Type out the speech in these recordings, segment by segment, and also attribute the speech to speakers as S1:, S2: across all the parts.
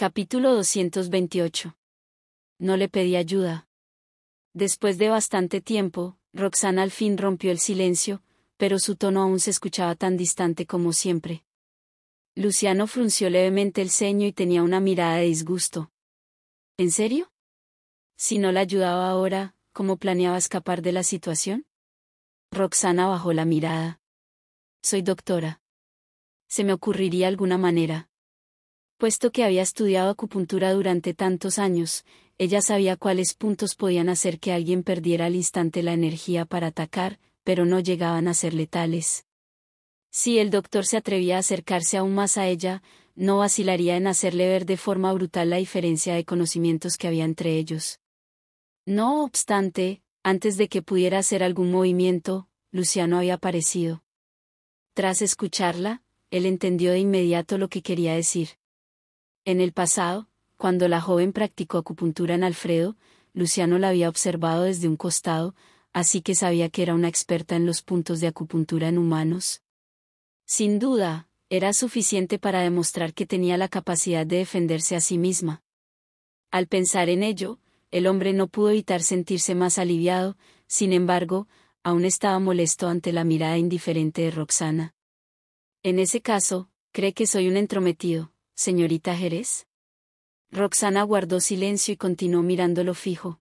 S1: Capítulo 228. No le pedí ayuda. Después de bastante tiempo, Roxana al fin rompió el silencio, pero su tono aún se escuchaba tan distante como siempre. Luciano frunció levemente el ceño y tenía una mirada de disgusto. ¿En serio? Si no la ayudaba ahora, ¿cómo planeaba escapar de la situación? Roxana bajó la mirada. Soy doctora. Se me ocurriría alguna manera. Puesto que había estudiado acupuntura durante tantos años, ella sabía cuáles puntos podían hacer que alguien perdiera al instante la energía para atacar, pero no llegaban a ser letales. Si el doctor se atrevía a acercarse aún más a ella, no vacilaría en hacerle ver de forma brutal la diferencia de conocimientos que había entre ellos. No obstante, antes de que pudiera hacer algún movimiento, Luciano había aparecido. Tras escucharla, él entendió de inmediato lo que quería decir. En el pasado, cuando la joven practicó acupuntura en Alfredo, Luciano la había observado desde un costado, así que sabía que era una experta en los puntos de acupuntura en humanos. Sin duda, era suficiente para demostrar que tenía la capacidad de defenderse a sí misma. Al pensar en ello, el hombre no pudo evitar sentirse más aliviado, sin embargo, aún estaba molesto ante la mirada indiferente de Roxana. En ese caso, cree que soy un entrometido, señorita Jerez? Roxana guardó silencio y continuó mirándolo fijo.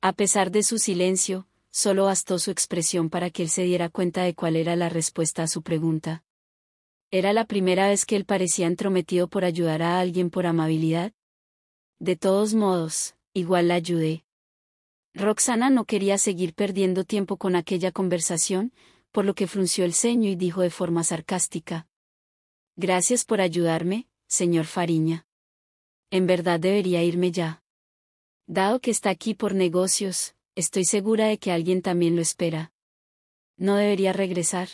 S1: A pesar de su silencio, solo bastó su expresión para que él se diera cuenta de cuál era la respuesta a su pregunta. Era la primera vez que él parecía entrometido por ayudar a alguien por amabilidad. De todos modos, igual la ayudé. Roxana no quería seguir perdiendo tiempo con aquella conversación, por lo que frunció el ceño y dijo de forma sarcástica. Gracias por ayudarme, señor Fariña. En verdad debería irme ya. Dado que está aquí por negocios, estoy segura de que alguien también lo espera. No debería regresar.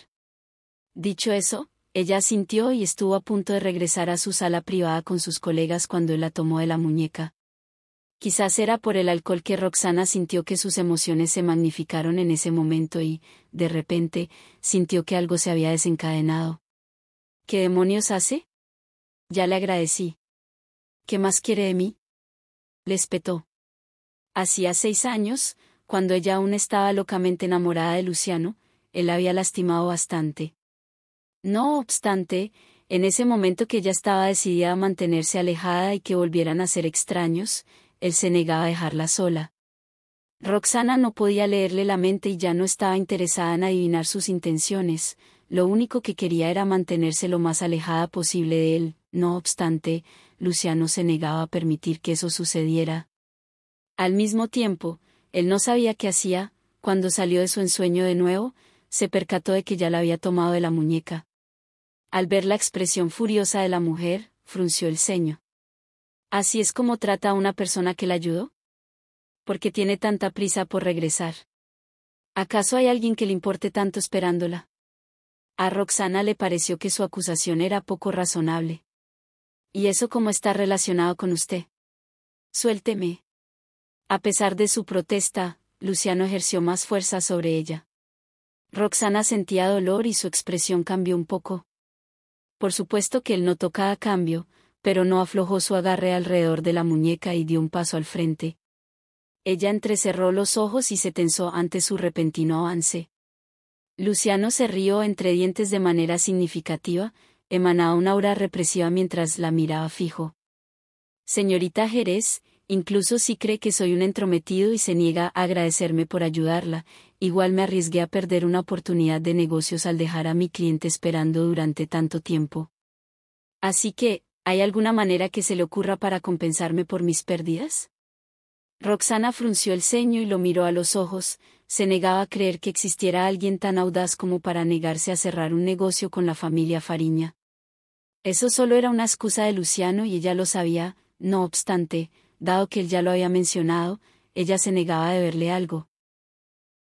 S1: Dicho eso, ella sintió y estuvo a punto de regresar a su sala privada con sus colegas cuando él la tomó de la muñeca. Quizás era por el alcohol que Roxana sintió que sus emociones se magnificaron en ese momento y, de repente, sintió que algo se había desencadenado. ¿Qué demonios hace? Ya le agradecí. ¿Qué más quiere de mí? Le espetó. Hacía seis años, cuando ella aún estaba locamente enamorada de Luciano, él la había lastimado bastante. No obstante, en ese momento que ella estaba decidida a mantenerse alejada y que volvieran a ser extraños, él se negaba a dejarla sola. Roxana no podía leerle la mente y ya no estaba interesada en adivinar sus intenciones, lo único que quería era mantenerse lo más alejada posible de él, no obstante, Luciano se negaba a permitir que eso sucediera. Al mismo tiempo, él no sabía qué hacía, cuando salió de su ensueño de nuevo, se percató de que ya la había tomado de la muñeca. Al ver la expresión furiosa de la mujer, frunció el ceño. ¿Así es como trata a una persona que la ayudó? porque tiene tanta prisa por regresar? ¿Acaso hay alguien que le importe tanto esperándola? A Roxana le pareció que su acusación era poco razonable. ¿Y eso cómo está relacionado con usted? Suélteme. A pesar de su protesta, Luciano ejerció más fuerza sobre ella. Roxana sentía dolor y su expresión cambió un poco. Por supuesto que él no tocaba cambio, pero no aflojó su agarre alrededor de la muñeca y dio un paso al frente. Ella entrecerró los ojos y se tensó ante su repentino avance. Luciano se rió entre dientes de manera significativa, emanaba una aura represiva mientras la miraba fijo. Señorita Jerez, incluso si cree que soy un entrometido y se niega a agradecerme por ayudarla, igual me arriesgué a perder una oportunidad de negocios al dejar a mi cliente esperando durante tanto tiempo. Así que, ¿hay alguna manera que se le ocurra para compensarme por mis pérdidas? Roxana frunció el ceño y lo miró a los ojos, se negaba a creer que existiera alguien tan audaz como para negarse a cerrar un negocio con la familia Fariña. Eso solo era una excusa de Luciano y ella lo sabía, no obstante, dado que él ya lo había mencionado, ella se negaba a verle algo.